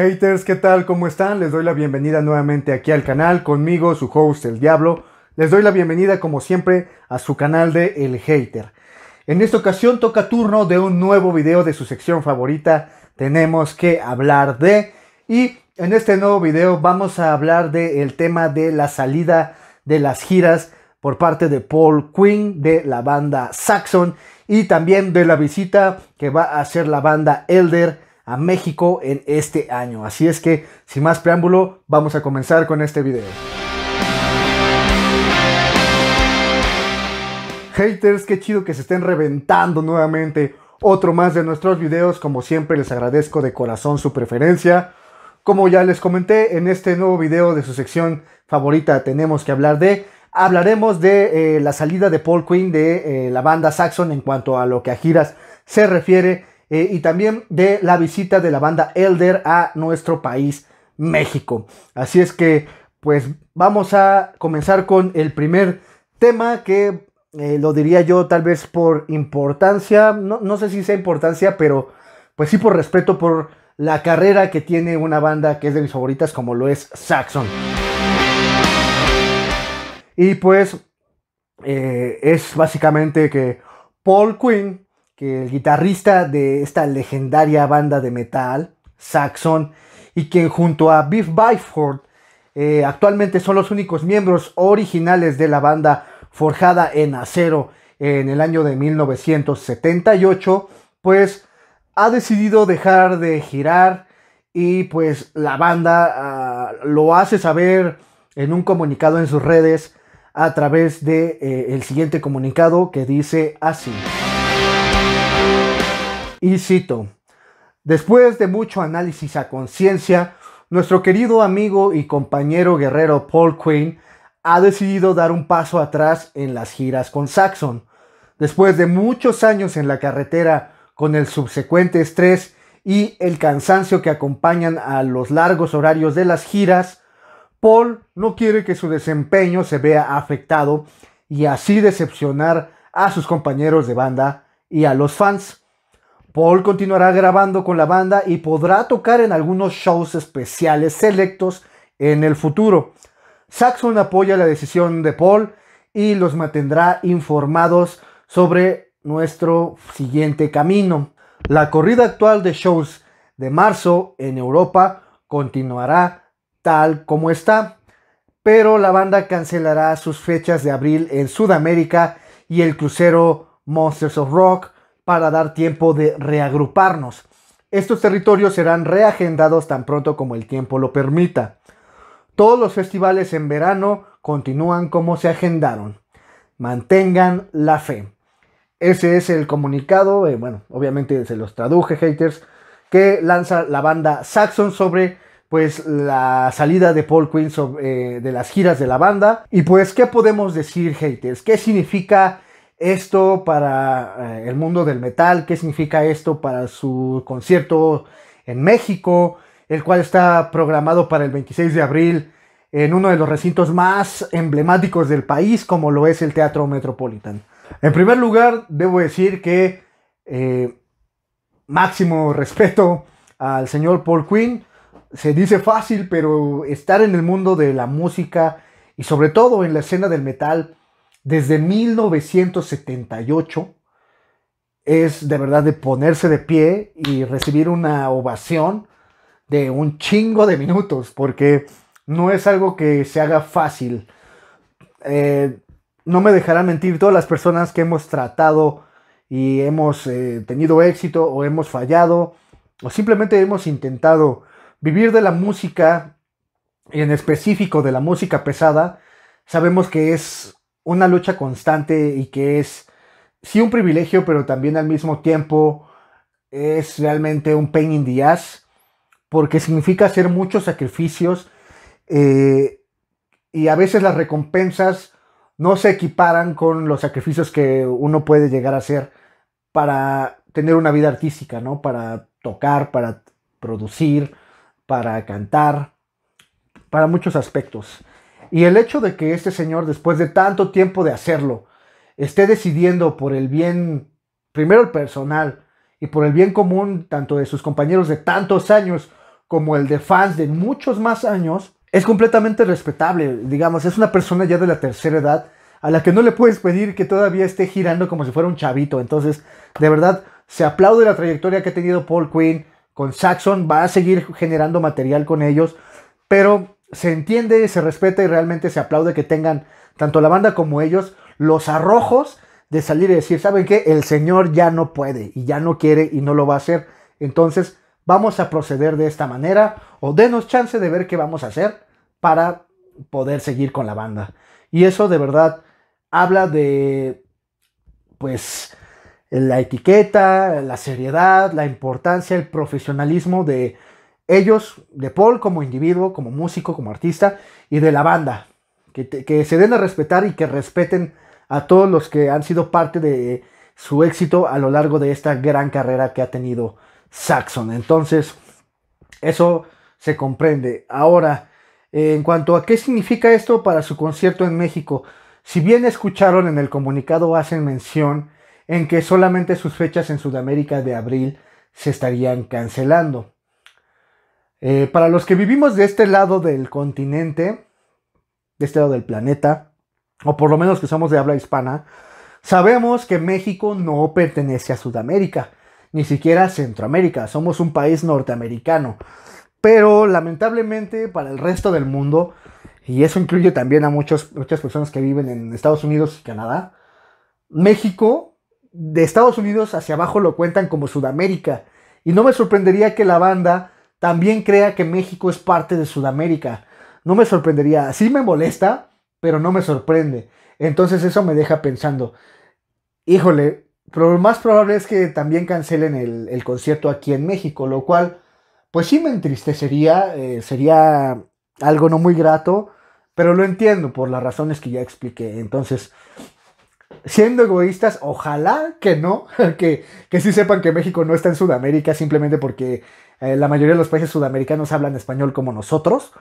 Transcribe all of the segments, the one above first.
Haters, ¿qué tal? ¿Cómo están? Les doy la bienvenida nuevamente aquí al canal, conmigo su host El Diablo. Les doy la bienvenida como siempre a su canal de El Hater. En esta ocasión toca turno de un nuevo video de su sección favorita, tenemos que hablar de... Y en este nuevo video vamos a hablar del el tema de la salida de las giras por parte de Paul Quinn de la banda Saxon y también de la visita que va a hacer la banda Elder a México en este año. Así es que, sin más preámbulo, vamos a comenzar con este video. Haters, qué chido que se estén reventando nuevamente otro más de nuestros videos. Como siempre, les agradezco de corazón su preferencia. Como ya les comenté, en este nuevo video de su sección favorita tenemos que hablar de hablaremos de eh, la salida de Paul Quinn de eh, la banda Saxon en cuanto a lo que a giras se refiere eh, y también de la visita de la banda Elder a nuestro país, México. Así es que, pues vamos a comenzar con el primer tema que eh, lo diría yo tal vez por importancia, no, sé si sea importancia, pero pues sí por respeto por la carrera que tiene una banda que es de mis favoritas como lo es Saxon. Y pues eh, es básicamente que Paul Quinn que el guitarrista de esta legendaria banda de metal, Saxon, y quien junto a Biff Byford eh, actualmente son los únicos miembros originales de la banda forjada en acero en el año de 1978, pues ha decidido dejar de girar y pues la banda ah, lo hace saber en un comunicado en sus redes a través de eh, el siguiente comunicado que dice así. Y cito, después de mucho análisis a conciencia, nuestro querido amigo y compañero guerrero Paul Quinn ha decidido dar un paso atrás en las giras con Saxon. Después de muchos años en la carretera con el subsecuente estrés y el cansancio que acompañan a los largos horarios de las giras, Paul no quiere que su desempeño se vea afectado y así decepcionar a sus compañeros de banda y a los fans. Paul continuará grabando con la banda y podrá tocar en algunos shows especiales selectos en el futuro. Saxon apoya la decisión de Paul y los mantendrá informados sobre nuestro siguiente camino. La corrida actual de shows de marzo en Europa continuará tal como está, pero la banda cancelará sus fechas de abril en Sudamérica y el crucero Monsters of Rock para dar tiempo de reagruparnos. Estos territorios serán reagendados tan pronto como el tiempo lo permita. Todos los festivales en verano continúan como se agendaron. Mantengan la fe. Ese es el comunicado, eh, bueno, obviamente se los traduje, haters, que lanza la banda Saxon sobre pues la salida de Paul Quinn eh, de las giras de la banda. Y pues, ¿qué podemos decir, haters? ¿Qué significa esto para eh, el mundo del metal, qué significa esto para su concierto en México, el cual está programado para el 26 de abril en uno de los recintos más emblemáticos del país, como lo es el Teatro Metropolitan. En primer lugar, debo decir que eh, máximo respeto al señor Paul Quinn. Se dice fácil, pero estar en el mundo de la música y sobre todo en la escena del metal desde 1978 es de verdad de ponerse de pie y recibir una ovación de un chingo de minutos, porque no es algo que se haga fácil. Eh, no me dejarán mentir todas las personas que hemos tratado y hemos eh, tenido éxito o hemos fallado o simplemente hemos intentado vivir de la música y en específico de la música pesada, sabemos que es una lucha constante y que es, sí, un privilegio, pero también al mismo tiempo es realmente un pain in the ass, porque significa hacer muchos sacrificios eh, y a veces las recompensas no se equiparan con los sacrificios que uno puede llegar a hacer para tener una vida artística, ¿no? Para tocar, para producir, para cantar, para muchos aspectos. Y el hecho de que este señor, después de tanto tiempo de hacerlo, esté decidiendo por el bien, primero el personal, y por el bien común tanto de sus compañeros de tantos años como el de fans de muchos más años, es completamente respetable. Digamos, es una persona ya de la tercera edad a la que no le puedes pedir que todavía esté girando como si fuera un chavito. Entonces, de verdad, se aplaude la trayectoria que ha tenido Paul Quinn con Saxon, va a seguir generando material con ellos, pero se entiende, se respeta y realmente se aplaude que tengan tanto la banda como ellos los arrojos de salir y decir, ¿saben qué? El Señor ya no puede y ya no quiere y no lo va a hacer. Entonces vamos a proceder de esta manera o denos chance de ver qué vamos a hacer para poder seguir con la banda. Y eso de verdad habla de, pues, la etiqueta, la seriedad, la importancia, el profesionalismo de ellos, de Paul como individuo, como músico, como artista, y de la banda, que, se den a respetar y que respeten a todos los que han sido parte de su éxito a lo largo de esta gran carrera que ha tenido Saxon. Entonces, eso se comprende. Ahora, en cuanto a qué significa esto para su concierto en México, si bien escucharon en el comunicado hacen mención en que solamente sus fechas en Sudamérica de abril se estarían cancelando. Eh, para los que vivimos de este lado del continente, de este lado del planeta, o por lo menos que somos de habla hispana, sabemos que México no pertenece a Sudamérica, ni siquiera a Centroamérica, somos un país norteamericano. Pero lamentablemente para el resto del mundo, y eso incluye también a muchas personas que viven en Estados Unidos y Canadá, México, de Estados Unidos hacia abajo lo cuentan como Sudamérica. Y no me sorprendería que la banda también crea que México es parte de Sudamérica. No me sorprendería, sí me molesta, pero no me sorprende. Entonces eso me deja pensando, híjole, lo más probable es que también cancelen el, concierto aquí en México, lo cual pues sí me entristecería, eh, sería algo no muy grato, pero lo entiendo por las razones que ya expliqué. Entonces, siendo egoístas, ojalá que no, que, que sí sepan que México no está en Sudamérica simplemente porque eh, la mayoría de los países sudamericanos hablan español como nosotros.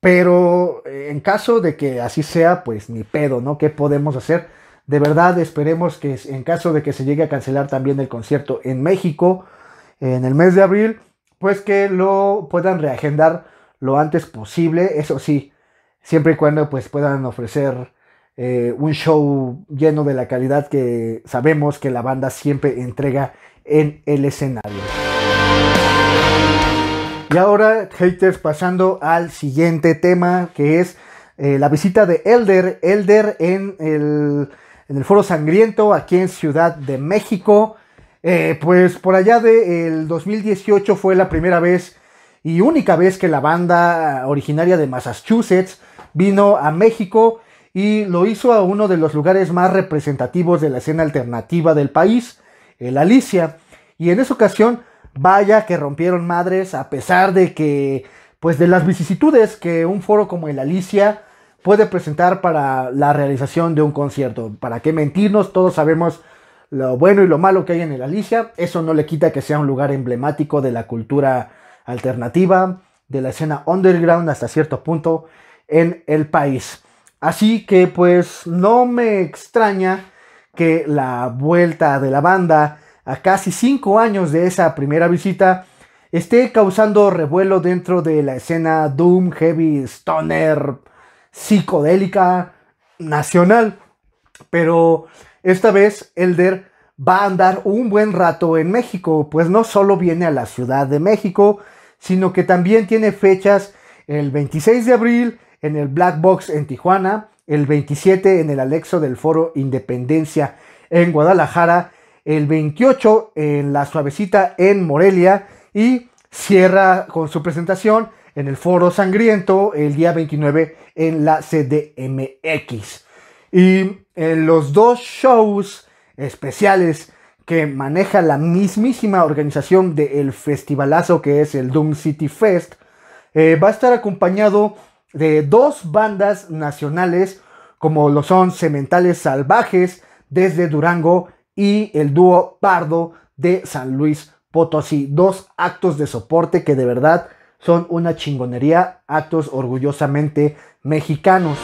Pero eh, en caso de que así sea, pues ni pedo, ¿no? ¿Qué podemos hacer? De verdad, esperemos que en caso de que se llegue a cancelar también el concierto en México en el mes de abril, pues que lo puedan reagendar lo antes posible. Eso sí, siempre y cuando pues puedan ofrecer eh, un show lleno de la calidad que sabemos que la banda siempre entrega en el escenario. Y ahora, haters, pasando al siguiente tema, que es eh, la visita de Elder. Elder en el, Foro Sangriento, aquí en Ciudad de México. Eh, pues por allá del el 2018 fue la primera vez y única vez que la banda originaria de Massachusetts vino a México y lo hizo a uno de los lugares más representativos de la escena alternativa del país, el Alicia. Y en esa ocasión Vaya que rompieron madres a pesar de que, pues de las vicisitudes que un foro como el Alicia puede presentar para la realización de un concierto. ¿Para qué mentirnos? Todos sabemos lo bueno y lo malo que hay en el Alicia. Eso no le quita que sea un lugar emblemático de la cultura alternativa, de la escena underground hasta cierto punto en el país. Así que pues no me extraña que la vuelta de la banda a casi cinco años de esa primera visita, esté causando revuelo dentro de la escena Doom, Heavy, Stoner, psicodélica, nacional. Pero esta vez Elder va a andar un buen rato en México, pues no solo viene a la Ciudad de México, sino que también tiene fechas el 26 de abril en el Black Box en Tijuana, el 27 en el Alexo del Foro Independencia en Guadalajara el 28 en la suavecita en Morelia y cierra con su presentación en el Foro Sangriento el día 29 en la CDMX. Y en los dos shows especiales que maneja la mismísima organización del festivalazo que es el Doom City Fest, eh, va a estar acompañado de dos bandas nacionales como lo son Cementales Salvajes desde Durango y el dúo pardo de San Luis Potosí. Dos actos de soporte que de verdad son una chingonería, actos orgullosamente mexicanos.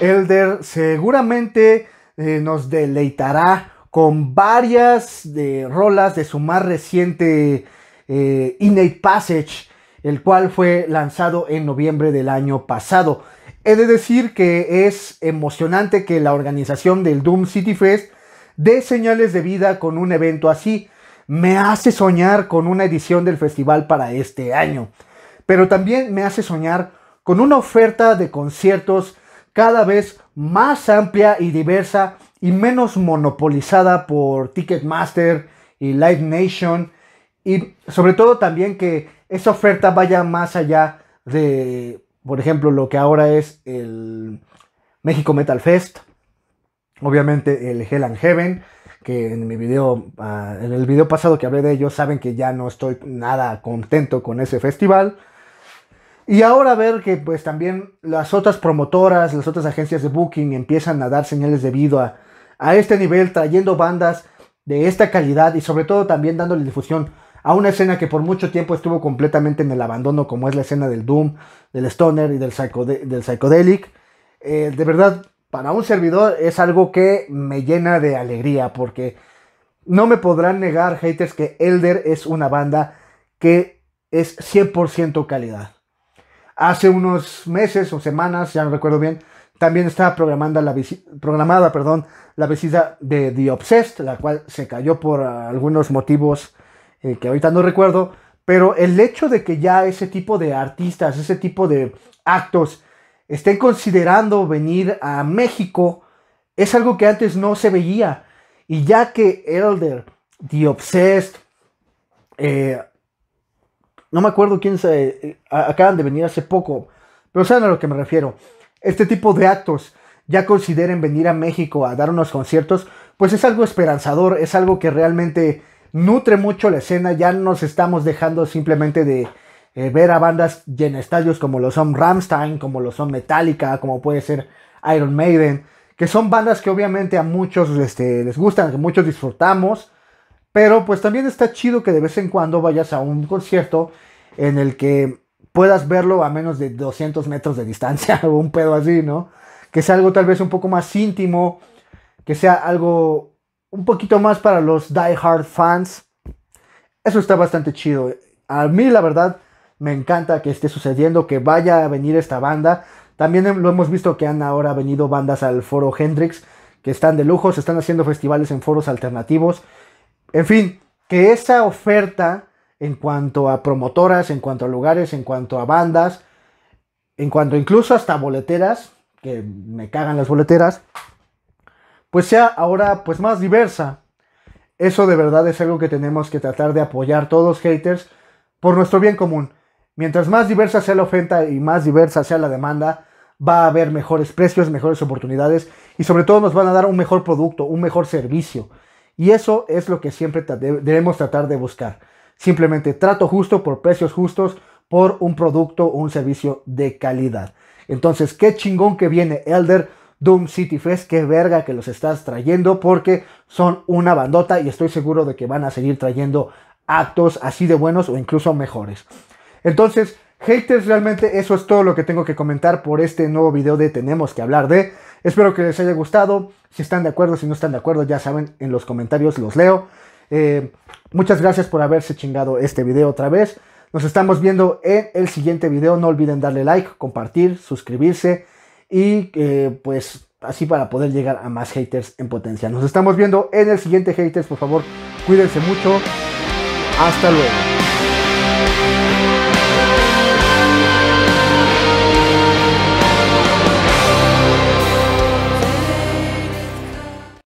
Elder seguramente eh, nos deleitará con varias de rolas de su más reciente eh, Innate Passage, el cual fue lanzado en noviembre del año pasado. He de decir que es emocionante que la organización del Doom City Fest dé señales de vida con un evento así. Me hace soñar con una edición del festival para este año, pero también me hace soñar con una oferta de conciertos cada vez más amplia y diversa y menos monopolizada por Ticketmaster y Live Nation y sobre todo también que esa oferta vaya más allá de por ejemplo, lo que ahora es el México Metal Fest. Obviamente el Hell and Heaven, que en mi video, ah, en el video pasado que hablé de ellos, saben que ya no estoy nada contento con ese festival. Y ahora ver que pues también las otras promotoras, las otras agencias de booking empiezan a dar señales debido a, a este nivel, trayendo bandas de esta calidad y sobre todo también dándole difusión a una escena que por mucho tiempo estuvo completamente en el abandono, como es la escena del Doom, del Stoner y del, del Psychedelic. Eh, de verdad, para un servidor es algo que me llena de alegría, porque no me podrán negar, haters, que Elder es una banda que es 100% calidad. Hace unos meses o semanas, ya no recuerdo bien, también estaba programando la programada perdón, la visita de The Obsessed, la cual se cayó por algunos motivos eh, que ahorita no recuerdo, pero el hecho de que ya ese tipo de artistas, ese tipo de actos estén considerando venir a México es algo que antes no se veía. Y ya que Elder, The Obsessed, eh, no me acuerdo quién se, eh, acaban de venir hace poco, pero saben a lo que me refiero. Este tipo de actos ya consideren venir a México a dar unos conciertos, pues es algo esperanzador, es algo que realmente nutre mucho la escena, ya nos estamos dejando simplemente de eh, ver a bandas en estadios como lo son Ramstein, como lo son Metallica, como puede ser Iron Maiden, que son bandas que obviamente a muchos este, les gustan, que muchos disfrutamos, pero pues también está chido que de vez en cuando vayas a un concierto en el que puedas verlo a menos de 200 metros de distancia o un pedo así, ¿no? Que sea algo tal vez un poco más íntimo, que sea algo un poquito más para los Die Hard fans. Eso está bastante chido. A mí la verdad me encanta que esté sucediendo, que vaya a venir esta banda. También lo hemos visto que han ahora venido bandas al foro Hendrix, que están de lujo, se están haciendo festivales en foros alternativos. En fin, que esa oferta en cuanto a promotoras, en cuanto a lugares, en cuanto a bandas, en cuanto incluso hasta boleteras, que me cagan las boleteras, pues sea ahora pues más diversa. Eso de verdad es algo que tenemos que tratar de apoyar todos haters por nuestro bien común. Mientras más diversa sea la oferta y más diversa sea la demanda, va a haber mejores precios, mejores oportunidades y sobre todo nos van a dar un mejor producto, un mejor servicio. Y eso es lo que siempre debemos tratar de buscar. Simplemente trato justo por precios justos, por un producto o un servicio de calidad. Entonces, qué chingón que viene Elder Doom City Fest, qué verga que los estás trayendo porque son una bandota y estoy seguro de que van a seguir trayendo actos así de buenos o incluso mejores. Entonces, haters, realmente eso es todo lo que tengo que comentar por este nuevo video de Tenemos que hablar de. Espero que les haya gustado. Si están de acuerdo, si no están de acuerdo, ya saben, en los comentarios los leo. Eh, muchas gracias por haberse chingado este video otra vez. Nos estamos viendo en el siguiente video. No olviden darle like, compartir, suscribirse y eh, pues así para poder llegar a más haters en potencia. Nos estamos viendo en el siguiente haters, por favor, cuídense mucho. Hasta luego.